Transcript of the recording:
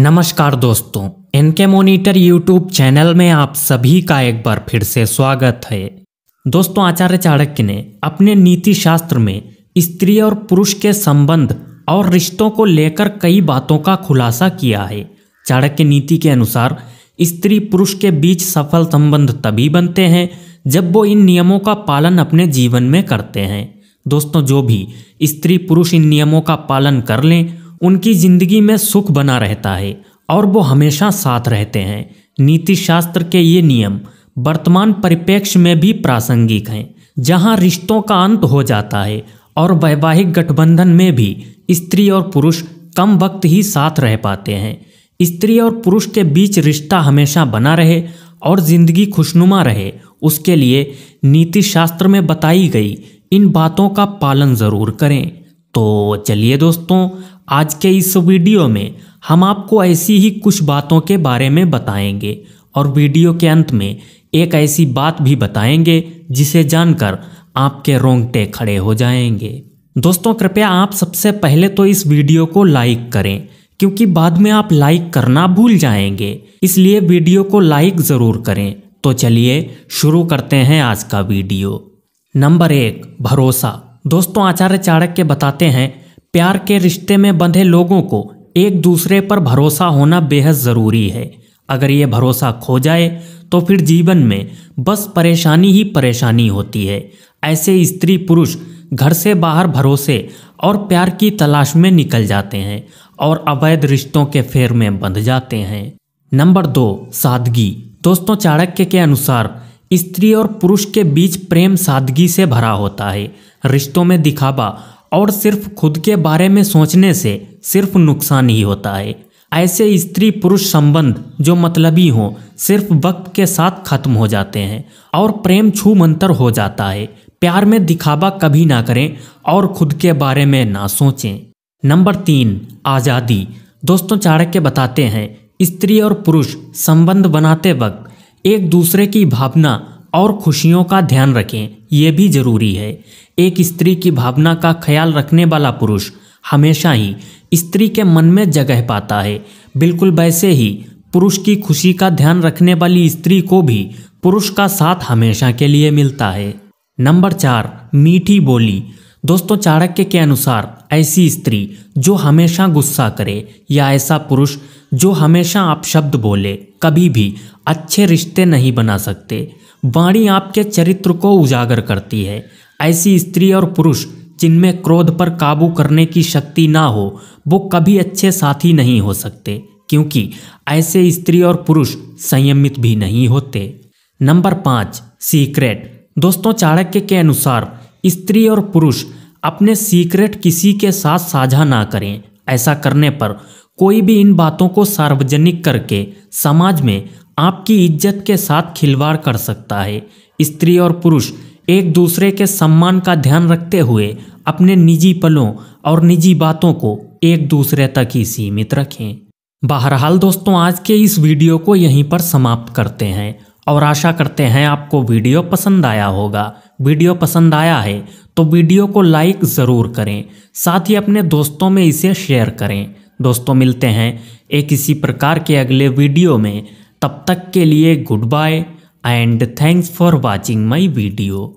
नमस्कार दोस्तों N K monitor YouTube channel में आप सभी का एक बार फिर से स्वागत है दोस्तों आचार्य चाणक्य ने अपने नीति शास्त्र में स्त्री और पुरुष के संबंध और रिश्तों को लेकर कई बातों का खुलासा किया है चाणक्य नीति के अनुसार स्त्री पुरुष के बीच सफल संबंध तभी बनते हैं जब वो इन नियमों का पालन अपने जीवन में करते हैं दोस्तों जो भी स्त्री पुरुष इन नियमों का पालन कर लें उनकी ज़िंदगी में सुख बना रहता है और वो हमेशा साथ रहते हैं नीति शास्त्र के ये नियम वर्तमान परिप्रेक्ष्य में भी प्रासंगिक हैं जहाँ रिश्तों का अंत हो जाता है और वैवाहिक गठबंधन में भी स्त्री और पुरुष कम वक्त ही साथ रह पाते हैं स्त्री और पुरुष के बीच रिश्ता हमेशा बना रहे और जिंदगी खुशनुमा रहे उसके लिए नीति शास्त्र में बताई गई इन बातों का पालन ज़रूर करें तो चलिए दोस्तों आज के इस वीडियो में हम आपको ऐसी ही कुछ बातों के बारे में बताएंगे और वीडियो के अंत में एक ऐसी बात भी बताएंगे जिसे जानकर आपके रोंगटे खड़े हो जाएंगे दोस्तों कृपया आप सबसे पहले तो इस वीडियो को लाइक करें क्योंकि बाद में आप लाइक करना भूल जाएंगे इसलिए वीडियो को लाइक ज़रूर करें तो चलिए शुरू करते हैं आज का वीडियो नंबर एक भरोसा दोस्तों आचार्य चाणक्य बताते हैं प्यार के रिश्ते में बंधे लोगों को एक दूसरे पर भरोसा होना बेहद ज़रूरी है अगर ये भरोसा खो जाए तो फिर जीवन में बस परेशानी ही परेशानी होती है ऐसे स्त्री पुरुष घर से बाहर भरोसे और प्यार की तलाश में निकल जाते हैं और अवैध रिश्तों के फेर में बंध जाते हैं नंबर दो सादगी दोस्तों चाणक्य के अनुसार स्त्री और पुरुष के बीच प्रेम सादगी से भरा होता है रिश्तों में दिखावा और सिर्फ खुद के बारे में सोचने से सिर्फ नुकसान ही होता है ऐसे स्त्री पुरुष संबंध जो मतलबी हों सिर्फ वक्त के साथ खत्म हो जाते हैं और प्रेम छू मंतर हो जाता है प्यार में दिखावा कभी ना करें और खुद के बारे में ना सोचें नंबर तीन आज़ादी दोस्तों चाणक्य बताते हैं स्त्री और पुरुष संबंध बनाते वक्त एक दूसरे की भावना और खुशियों का ध्यान रखें ये भी जरूरी है एक स्त्री की भावना का ख्याल रखने वाला पुरुष हमेशा ही स्त्री के मन में जगह पाता है बिल्कुल वैसे ही पुरुष की खुशी का ध्यान रखने वाली स्त्री को भी पुरुष का साथ हमेशा के लिए मिलता है नंबर चार मीठी बोली दोस्तों चाणक्य के अनुसार ऐसी स्त्री जो हमेशा गुस्सा करे या ऐसा पुरुष जो हमेशा आप शब्द बोले कभी भी अच्छे रिश्ते नहीं बना सकते वाणी आपके चरित्र को उजागर करती है ऐसी स्त्री और पुरुष जिनमें क्रोध पर काबू करने की शक्ति ना हो वो कभी अच्छे साथी नहीं हो सकते क्योंकि ऐसे स्त्री और पुरुष संयमित भी नहीं होते नंबर पाँच सीक्रेट दोस्तों चाणक्य के अनुसार स्त्री और पुरुष अपने सीक्रेट किसी के साथ साझा ना करें ऐसा करने पर कोई भी इन बातों को सार्वजनिक करके समाज में आपकी इज्जत के साथ खिलवाड़ कर सकता है स्त्री और पुरुष एक दूसरे के सम्मान का ध्यान रखते हुए अपने निजी पलों और निजी बातों को एक दूसरे तक ही सीमित रखें बहरहाल दोस्तों आज के इस वीडियो को यहीं पर समाप्त करते हैं और आशा करते हैं आपको वीडियो पसंद आया होगा वीडियो पसंद आया है तो वीडियो को लाइक ज़रूर करें साथ ही अपने दोस्तों में इसे शेयर करें दोस्तों मिलते हैं एक इसी प्रकार के अगले वीडियो में तब तक के लिए goodbye and thanks for watching my video